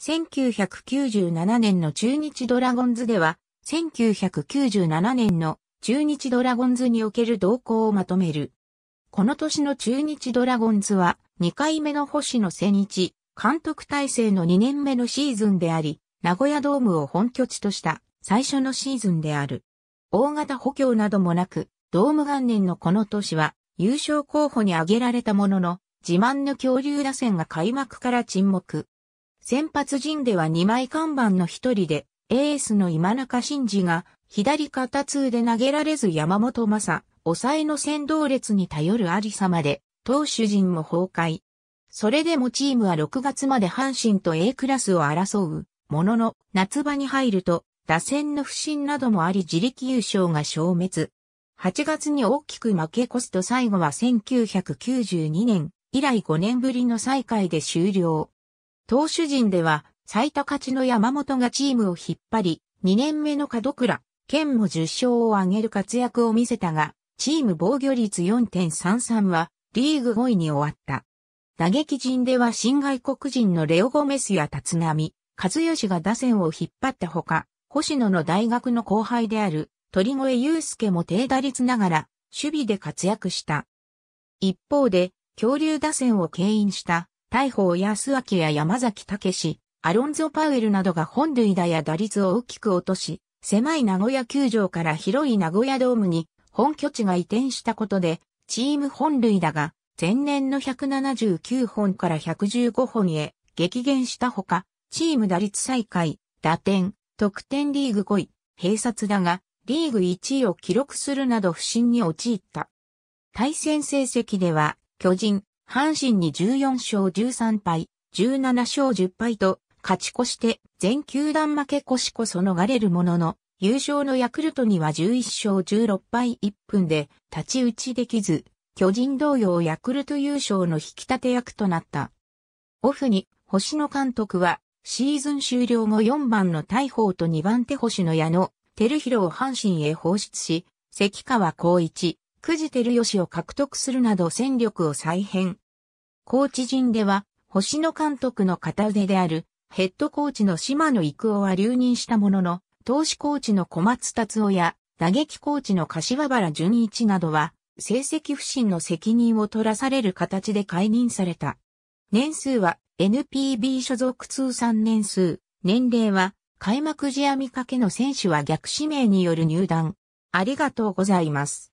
1997年の中日ドラゴンズでは、1997年の中日ドラゴンズにおける動向をまとめる。この年の中日ドラゴンズは、2回目の星の千日、監督体制の2年目のシーズンであり、名古屋ドームを本拠地とした最初のシーズンである。大型補強などもなく、ドーム元年のこの年は優勝候補に挙げられたものの、自慢の恐竜打線が開幕から沈黙。先発陣では2枚看板の一人で、エースの今中真二が、左肩痛で投げられず山本正、抑えの先導列に頼るありさまで、投手陣も崩壊。それでもチームは6月まで阪神と A クラスを争う、ものの、夏場に入ると、打線の不振などもあり自力優勝が消滅。8月に大きく負け越すと最後は1992年以来5年ぶりの再開で終了。投手陣では、最多勝ちの山本がチームを引っ張り、2年目の門倉、県も10勝を挙げる活躍を見せたが、チーム防御率4.33は、リーグ5位に終わった。打撃陣では新外国人のレオゴメスや立浪、和義が打線を引っ張ったほか、星野の大学の後輩である鳥越祐介も低打率ながら守備で活躍した。一方で、恐竜打線を牽引した大砲安明や山崎武アロンゾ・パウエルなどが本塁打や打率を大きく落とし、狭い名古屋球場から広い名古屋ドームに本拠地が移転したことで、チーム本塁打が前年の179本から115本へ激減したほか、チーム打率再開、打点、得点リーグ5位、併殺だが、リーグ1位を記録するなど不振に陥った。対戦成績では、巨人、阪神に14勝13敗、17勝10敗と勝ち越して全球団負け越しこそ逃れるものの、優勝のヤクルトには11勝16敗1分で立ち打ちできず、巨人同様ヤクルト優勝の引き立て役となった。オフに星野監督はシーズン終了後4番の大砲と2番手星野矢野、照弘を阪神へ放出し、関川光一、久る照しを獲得するなど戦力を再編。高知陣では、星野監督の片腕である、ヘッドコーチの島野育夫は留任したものの、投手コーチの小松達夫や、打撃コーチの柏原淳一などは、成績不振の責任を取らされる形で解任された。年数は NPB 所属通算年数、年齢は開幕試合見かけの選手は逆指名による入団。ありがとうございます。